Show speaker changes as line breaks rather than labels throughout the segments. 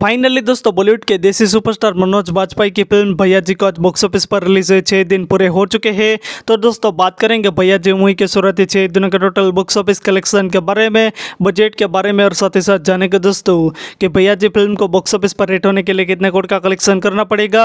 finally दोस्तों बॉलीवुड के देसी सुपरस्टार मनोज वाजपेयी की फिल्म भैया जी को आज बॉक्स ऑफिस पर रिलीज हुए छः दिन पूरे हो चुके हैं तो दोस्तों बात करेंगे भैया जी मूवी के शुरुआती छः दिनों के टोटल बॉक्स ऑफिस कलेक्शन के बारे में बजट के बारे में और साथ ही साथ जानेंगे दोस्तों कि भैया जी फिल्म को बॉक्स ऑफिस पर रेट होने के लिए कितने कोड का कलेक्शन करना पड़ेगा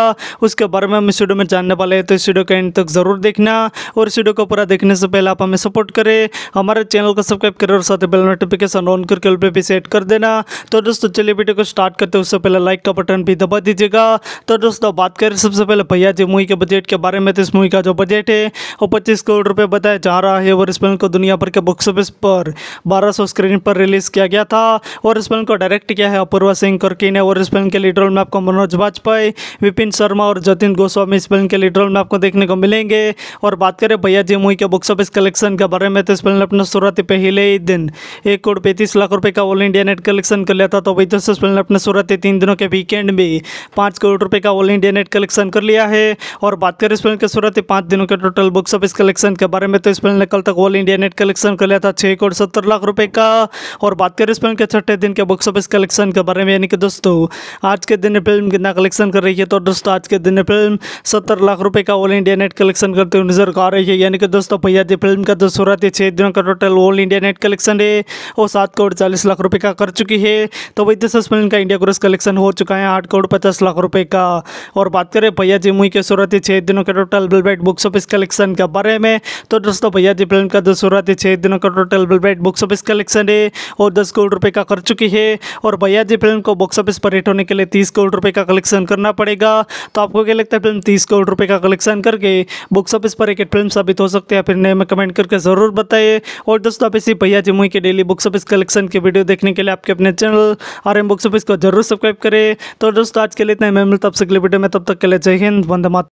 उसके बारे में हम इस वीडियो में जानने वाले हैं तो इस वीडियो के एंड तक जरूर देखना और इस वीडियो को पूरा देखने से पहले आप हमें सपोर्ट करें हमारे चैनल को सब्सक्राइब करें और साथ ही बेल नोटिफिकेशन ऑन करके उल भी सेट कर देना तो दोस्तों चलिए वीडियो को स्टार्ट करते सबसे पहले लाइक का बटन भी दबा दीजिएगा तो दोस्तों बात करें सबसे पहले भैया जी मूवी के बजट के बारे में तो इस मूवी का जो बजट है वो पच्चीस करोड़ रुपये बताया जा रहा है और इस फिल्म को दुनिया भर के बॉक्स ऑफिस पर बारह स्क्रीन पर रिलीज़ किया गया था और इस फिल्म को डायरेक्ट किया है अपूर्वा सिंह करके ने और इस फिल्म के लीडर में आपको मनोज वाजपेयी विपिन शर्मा और जतिन गोस्वामी इस फिल्म के लीडर में आपको देखने को मिलेंगे और बात करें भैया जी मूवी के बॉक्स ऑफिस कलेक्शन के बारे में तो इस फिल्म ने अपना शुरुआती पहले ही दिन एक करोड़ पैंतीस लाख रुपए का ऑल इंडिया नेट कलेक्शन कर लिया था तो वही तो इस फिल्म ने अपने शुरुआती बीते तीन दिनों के वीकेंड में पाँच करोड़ रुपये का ऑल इंडिया नेट कलेक्शन कर लिया है और बात करें इस फिल्म के शुरुआत पाँच दिनों के टोटल बुक्स ऑफिस कलेक्शन के बारे में तो इस फिल्म ने कल तक ऑल इंडिया नेट कलेक्शन कर लिया था छः करोड़ सत्तर लाख रुपये का और बात करें इस फिल्म के छठे दिन के बुक्स ऑफिस कलेक्शन के बारे में यानी कि दोस्तों आज के दिन फिल्म कितना कलेक्शन कर रही है तो दोस्तों आज के दिन फिल्म सत्तर लाख रुपये का ऑल इंडिया नेट कलेक्शन करते हुए नजर आ रही है यानी कि दोस्तों भैया जी फिल्म का जो शुरुआत है छः दिनों का total all India net collection है वो सात करोड़ चालीस लाख रुपये का कर चुकी है तो वही दस तो फिल्म का इंडिया ग्रोस कलेक्शन हो चुका है आठ करोड़ पचास लाख रुपए का और बात करें भैया जी मुई के शुरुआती छह दिनों के टोटल बिलबेट बुक्स ऑफिस कलेक्शन के बारे में तो दोस्तों भैया जी फिल्म का जो शुरुआती छह दिनों का टोटल बिलबेट बुक्स ऑफिस कलेक्शन है और दस करोड़ रुपये का कर चुकी है और भैया जी फिल्म को बॉक्स ऑफिस पर हिट होने के लिए तीस करोड़ रुपये का कलेक्शन करना पड़ेगा तो आपको क्या लगता है फिल्म तीस करोड़ रुपये का कलेक्शन करके बॉक्स ऑफिस पर एक फिल्म साबित हो सकती है फिर नए में कमेंट करके ज़रूर बताइए और दोस्तों आप इसी भैया जी मुई के डेली बुक्स ऑफिस कलेक्शन की वीडियो देखने के लिए आपके अपने channel R M box office को जरूर सब्सक्राइब करें तो दोस्तों आज के लिए इतना मैं मिलता आपसे अगले वीडियो में तब तक के लिए जय हिंद वंदे मात